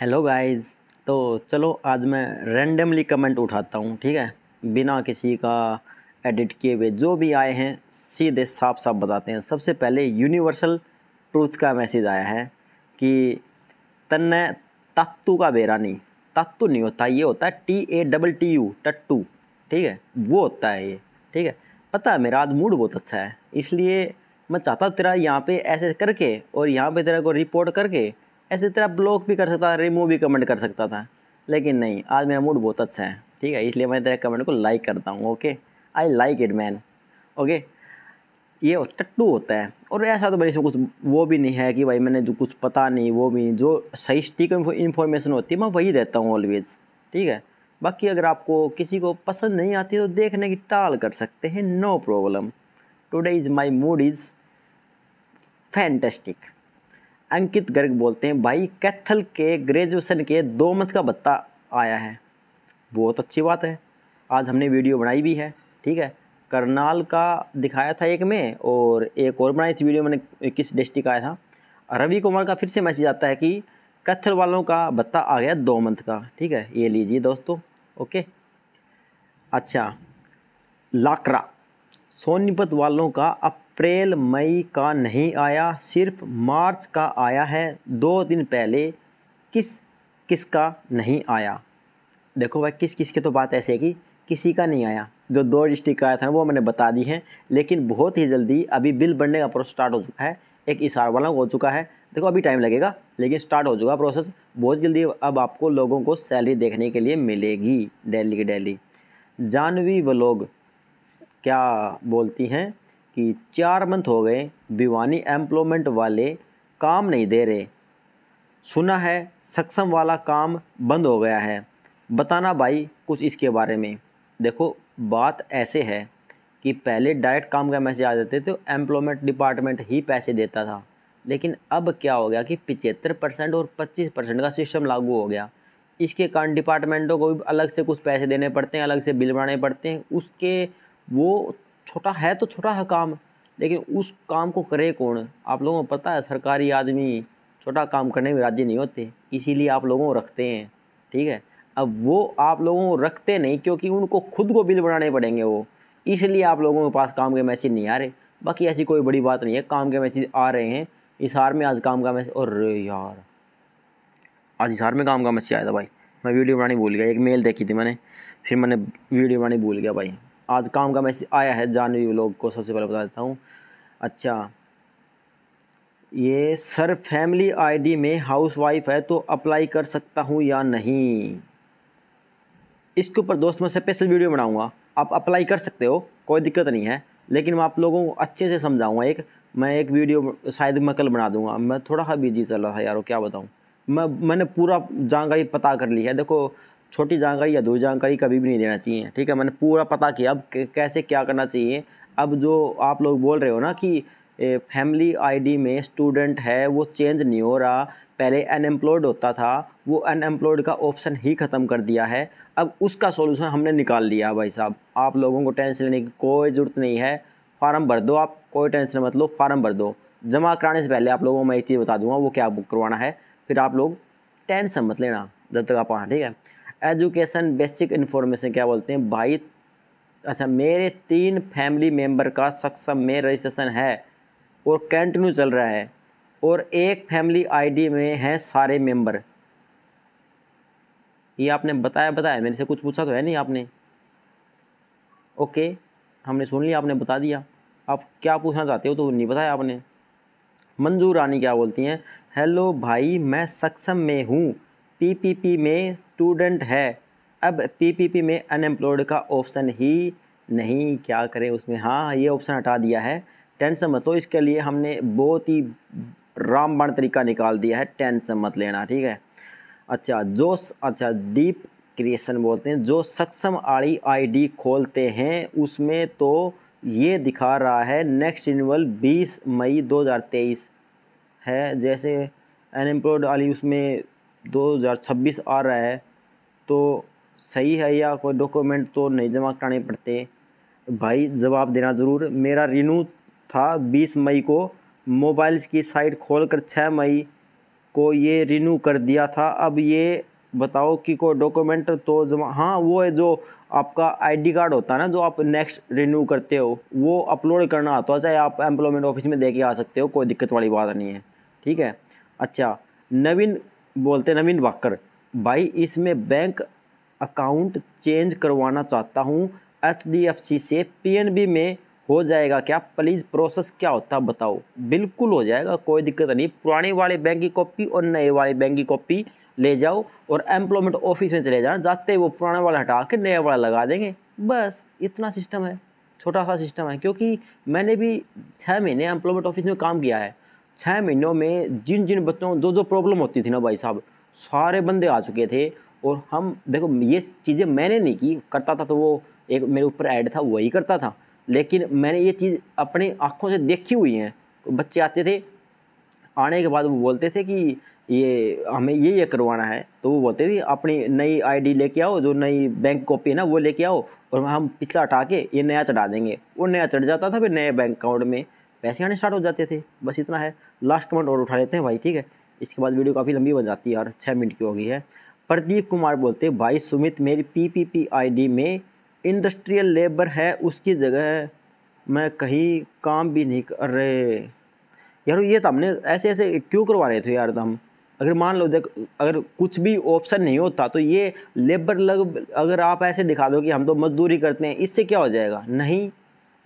hello guys तो चलो आज मैं रैंडमली कमेंट उठाता हूँ ठीक है बिना किसी का एडिट किए हुए जो भी आए हैं सीधे साफ साफ बताते हैं सबसे पहले यूनिवर्सल ट्रूथ का मैसेज आया है कि तन्ने तत्तू का बेरा नहीं तत्तू नहीं होता ये होता है T A double T U टट्टू ठीक है वो होता है ये ठीक है पता है मेरा आज मूड बहुत अच्छा है इसलिए मैं चाहता हूँ तेरा यहाँ पे ऐसे करके और यहाँ पे तेरा को रिपोर्ट करके ऐसे तरह ब्लॉक भी कर सकता था रिमूव भी कमेंट कर सकता था लेकिन नहीं आज मेरा मूड बहुत अच्छा है ठीक है इसलिए मैं तेरे कमेंट को लाइक करता हूँ okay I like it man okay ये टट्टू होता है और ऐसा तो भाई कुछ वो भी नहीं है कि भाई मैंने जो कुछ पता नहीं वो भी नहीं जो सही स्टीक इन्फॉर्मेशन होती है मैं वही देता हूँ ऑलवेज़ ठीक है बाकी अगर आपको किसी को पसंद नहीं आती तो देखने की टाल कर सकते हैं no problem today is my mood is fantastic Ankit Garg बोलते हैं भाई कैथल के ग्रेजुएशन के दो मंथ का भत्ता आया है बहुत अच्छी बात है आज हमने वीडियो बनाई भी है ठीक है करनाल का दिखाया था एक में और एक और बनाई थी वीडियो मैंने किस डिस्ट्रिक्ट आया था रवि कुमार का फिर से मैसेज आता है कि कैथल वालों का भत्ता आ गया दो मंथ का ठीक है ये लीजिए दोस्तों ओके अच्छा लाकरा सोनीपत वालों का अप्रैल मई का नहीं आया सिर्फ मार्च का आया है दो दिन पहले किस किस का नहीं आया देखो भाई किस किस की तो बात ऐसी है कि किसी का नहीं आया जो दो डिस्ट्रिक्ट आया था वो मैंने बता दी हैं लेकिन बहुत ही जल्दी अभी बिल बनने का प्रोसेस स्टार्ट हो चुका है एक इशार वाला हो चुका है देखो अभी टाइम लगेगा लेकिन स्टार्ट हो चुका प्रोसेस बहुत जल्दी अब आपको लोगों को सैलरी देखने के लिए मिलेगी डेली की डेली जानवी व्लॉग क्या बोलती हैं कि चार मंथ हो गए भिवानी एम्प्लॉयमेंट वाले काम नहीं दे रहे सुना है सक्षम वाला काम बंद हो गया है बताना भाई कुछ इसके बारे में देखो बात ऐसे है कि पहले डायरेक्ट काम का मैसेज आ जाते थे तो एम्प्लॉयमेंट डिपार्टमेंट ही पैसे देता था लेकिन अब क्या हो गया कि पिचहत्तर परसेंट और पच्चीस परसेंट का सिस्टम लागू हो गया इसके कारण डिपार्टमेंटों को भी अलग से कुछ पैसे देने पड़ते हैं अलग से बिल बनाने पड़ते हैं उसके वो छोटा है तो छोटा है काम लेकिन उस काम को करे कौन आप लोगों को पता है सरकारी आदमी छोटा काम करने में राजी नहीं होते इसीलिए आप लोगों को रखते हैं ठीक है अब वो आप लोगों को रखते नहीं क्योंकि उनको खुद को बिल बनाने पड़ेंगे वो इसलिए आप लोगों के पास काम के मैसेज नहीं आ रहे बाकी ऐसी कोई बड़ी बात नहीं है काम के मैसेज आ रहे हैं इशार में आज काम का मैसेज और यार आज इशार में काम का मैसेज आया था भाई मैं वीडियो बनानी भूल गया एक मेल देखी थी मैंने फिर मैंने वीडियो बनानी भूल गया भाई आज काम का मैसेज आया है जानवी लोग को सबसे पहले बता देता हूँ अच्छा ये सर फैमिली आईडी में हाउस वाइफ है तो अप्लाई कर सकता हूँ या नहीं इसके ऊपर दोस्त मैं स्पेशल वीडियो बनाऊँगा आप अप्लाई कर सकते हो कोई दिक्कत नहीं है लेकिन मैं आप लोगों को अच्छे से समझाऊँगा एक मैं एक वीडियो शायद मैं कल बना दूँगा मैं थोड़ा सा बिजी चल रहा था यार क्या बताऊँ मैं मैंने पूरा जानकारी पता कर ली है देखो छोटी जानकारी या दो जानकारी कभी भी नहीं देना चाहिए ठीक है मैंने पूरा पता किया अब कैसे क्या करना चाहिए अब जो आप लोग बोल रहे हो ना कि फैमिली आईडी में स्टूडेंट है वो चेंज नहीं हो रहा पहले अनएम्प्लॉयड होता था वो अनएम्प्लॉयड का ऑप्शन ही ख़त्म कर दिया है अब उसका सोल्यूशन हमने निकाल लिया भाई साहब आप लोगों को टेंशन लेने की कोई ज़रूरत नहीं है फार्म भर दो आप कोई टेंशन मत लो फार्म भर दो जमा कराने से पहले आप लोगों को मैं एक चीज़ बता दूंगा वो क्या बुक करवाना है फिर आप लोग टेंशन मत लेना जब तक आप ठीक है एजुकेशन बेसिक इन्फॉर्मेशन क्या बोलते हैं भाई अच्छा मेरे तीन फैमिली मेम्बर का सक्षम में रजिस्ट्रेशन है और कंटिन्यू चल रहा है और एक फैमिली आईडी में हैं सारे मेंबर ये आपने बताया बताया मेरे से कुछ पूछा तो है नहीं आपने ओके हमने सुन लिया आपने बता दिया आप क्या पूछना चाहते हो तो नहीं बताया आपने मंजू रानी क्या बोलती हैं हेलो भाई मैं सक्षम में हूँ पीपीपी में स्टूडेंट है अब पीपीपी में अनएम्प्लॉयड का ऑप्शन ही नहीं क्या करें उसमें हाँ ये ऑप्शन हटा दिया है टेंशन मत लो इसके लिए हमने बहुत ही रामबाण तरीका निकाल दिया है टेंशन मत लेना ठीक है अच्छा जो अच्छा डीप क्रिएशन बोलते हैं जो सक्षम आड़ी आईडी खोलते हैं उसमें तो ये दिखा रहा है नेक्स्ट इनवल 20 मई 2023 है जैसे अनएम्प्लॉयड वाली उसमें 2026 आ रहा है तो सही है या कोई डॉक्यूमेंट तो नहीं जमा कराने पड़ते भाई जवाब देना ज़रूर मेरा रिन्यू था 20 मई को मोबाइल्स की साइट खोल कर छः मई को ये रिन्यू कर दिया था अब ये बताओ कि कोई डॉक्यूमेंट तो जमा हाँ वो है जो आपका आईडी कार्ड होता है ना जो आप नेक्स्ट रिन्यू करते हो वो अपलोड करना आता है चाहे आप एम्प्लॉयमेंट ऑफिस में दे के आ सकते हो कोई दिक्कत वाली बात नहीं है ठीक है अच्छा नवीन बोलते हैं नवीन वाकर भाई इसमें बैंक अकाउंट चेंज करवाना चाहता हूँ एच डी एफ सी से पी एन बी में हो जाएगा क्या प्लीज़ प्रोसेस क्या होता बताओ बिल्कुल हो जाएगा कोई दिक्कत नहीं पुराने वाले बैंक की कॉपी और नए वाले बैंक की कॉपी ले जाओ और एम्प्लॉयमेंट ऑफिस में चले जाना जाते वो पुराने वाला हटा के नया वाला लगा देंगे बस इतना सिस्टम है छोटा सा सिस्टम है क्योंकि मैंने भी छः महीने एम्प्लॉयमेंट ऑफिस में काम किया है छः महीनों में जिन जिन बच्चों जो जो प्रॉब्लम होती थी ना भाई साहब सारे बंदे आ चुके थे और हम देखो ये चीज़ें मैंने नहीं की करता था तो वो एक मेरे ऊपर ऐड था वही करता था लेकिन मैंने ये चीज़ अपने आँखों से देखी हुई है तो बच्चे आते थे आने के बाद वो बोलते थे कि ये हमें ये ये करवाना है तो वो बोलते थे अपनी नई आईडी लेके आओ जो नई बैंक कॉपी है ना वो लेके आओ और हम पिछला हटा के ये नया चढ़ा देंगे वो नया चढ़ जाता था फिर नए बैंक अकाउंट में पैसे आने स्टार्ट हो जाते थे बस इतना है लास्ट कमेंट और उठा लेते हैं भाई ठीक है इसके बाद वीडियो काफ़ी लंबी बन जाती है यार छः मिनट की हो गई है प्रदीप कुमार बोलते भाई सुमित मेरी P P P I D में इंडस्ट्रियल लेबर है उसकी जगह मैं कहीं काम भी नहीं कर रहे यार ये तो हमने ऐसे ऐसे क्यों करवा रहे थे यार हम अगर मान लो देख अगर कुछ भी ऑप्शन नहीं होता तो ये लेबर लग अगर आप ऐसे दिखा दो कि हम तो मजदूरी करते हैं इससे क्या हो जाएगा नहीं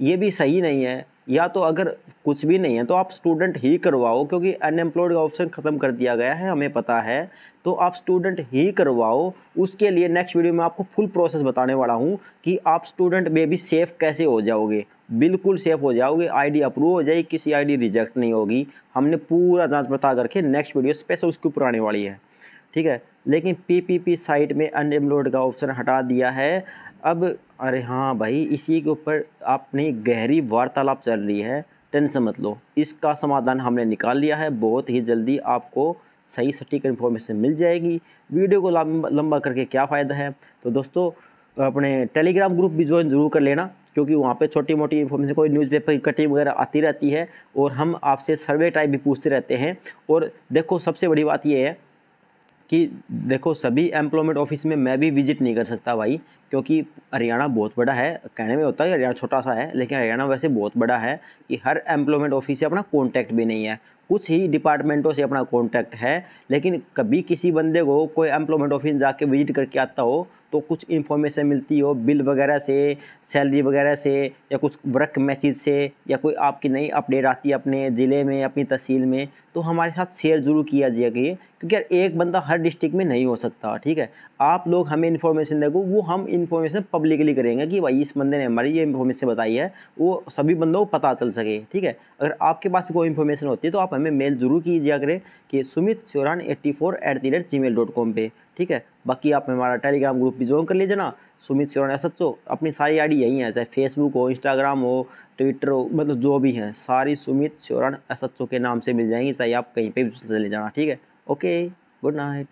ये भी सही नहीं है या तो अगर कुछ भी नहीं है तो आप स्टूडेंट ही करवाओ क्योंकि अनएम्प्लॉयड का ऑप्शन ख़त्म कर दिया गया है हमें पता है तो आप स्टूडेंट ही करवाओ उसके लिए नेक्स्ट वीडियो में आपको फुल प्रोसेस बताने वाला हूँ कि आप स्टूडेंट में भी सेफ़ कैसे हो जाओगे बिल्कुल सेफ़ हो जाओगे आईडी अप्रूव हो जाएगी किसी आईडी रिजेक्ट नहीं होगी हमने पूरा जांच बता करके नेक्स्ट वीडियो स्पेशल उसके ऊपर आने वाली है ठीक है लेकिन पीपीपी साइट में अनएम्प्लॉयड का ऑप्शन हटा दिया है अब अरे हाँ भाई इसी के ऊपर आपने गहरी वार्तालाप चल रही है टेंशन मत लो इसका समाधान हमने निकाल लिया है बहुत ही जल्दी आपको सही सटीक इन्फॉर्मेशन मिल जाएगी वीडियो को लंबा करके क्या फ़ायदा है तो दोस्तों अपने टेलीग्राम ग्रुप भी ज्वाइन जरूर कर लेना क्योंकि वहाँ पे छोटी मोटी इन्फॉर्मेशन कोई न्यूज़पेपर की कटिंग वगैरह आती रहती है और हम आपसे सर्वे टाइप भी पूछते रहते हैं और देखो सबसे बड़ी बात यह है कि देखो सभी एम्प्लॉयमेंट ऑफिस में मैं भी विजिट नहीं कर सकता भाई क्योंकि हरियाणा बहुत बड़ा है कहने में होता है हरियाणा छोटा सा है लेकिन हरियाणा वैसे बहुत बड़ा है कि हर एम्प्लॉयमेंट ऑफिस से अपना कॉन्टैक्ट भी नहीं है कुछ ही डिपार्टमेंटों से अपना कॉन्टैक्ट है लेकिन कभी किसी बंदे को कोई एम्प्लॉयमेंट ऑफिस जाके विजिट करके आता हो तो कुछ इन्फॉर्मेशन मिलती हो बिल वगैरह से सैलरी वगैरह से या कुछ वर्क मैसेज से या कोई आपकी नई अपडेट आती है अपने ज़िले में अपनी तहसील में तो हमारे साथ शेयर ज़रूर किया जाए क्योंकि यार एक बंदा हर डिस्ट्रिक्ट में नहीं हो सकता ठीक है आप लोग हमें इन्फॉर्मेशन देखो वो हम इन्फॉर्मेशन पब्लिकली करेंगे कि भाई इस बंदे ने हमारी ये इन्फॉर्मेशन बताई है वो सभी बंदों को पता चल सके ठीक है अगर आपके पास भी कोई इन्फॉर्मेशन होती है तो आप हमें मेल ज़रूर कीजिएगा करें कि Sumit Sheoran eighty four at the rate Gmail dot com पर ठीक है बाकी आप हमारा टेलीग्राम ग्रुप भी ज्वाइन कर लीजिए ना सुमित सिरोन ऐसा तो अपनी सारी आईडी यही है चाहे फेसबुक हो इंस्टाग्राम हो ट्विटर हो मतलब जो भी हैं सारी सुमित सिरोन एस तो के नाम से मिल जाएंगी चाहे आप कहीं पे भी चले जाना ठीक है ओके गुड नाइट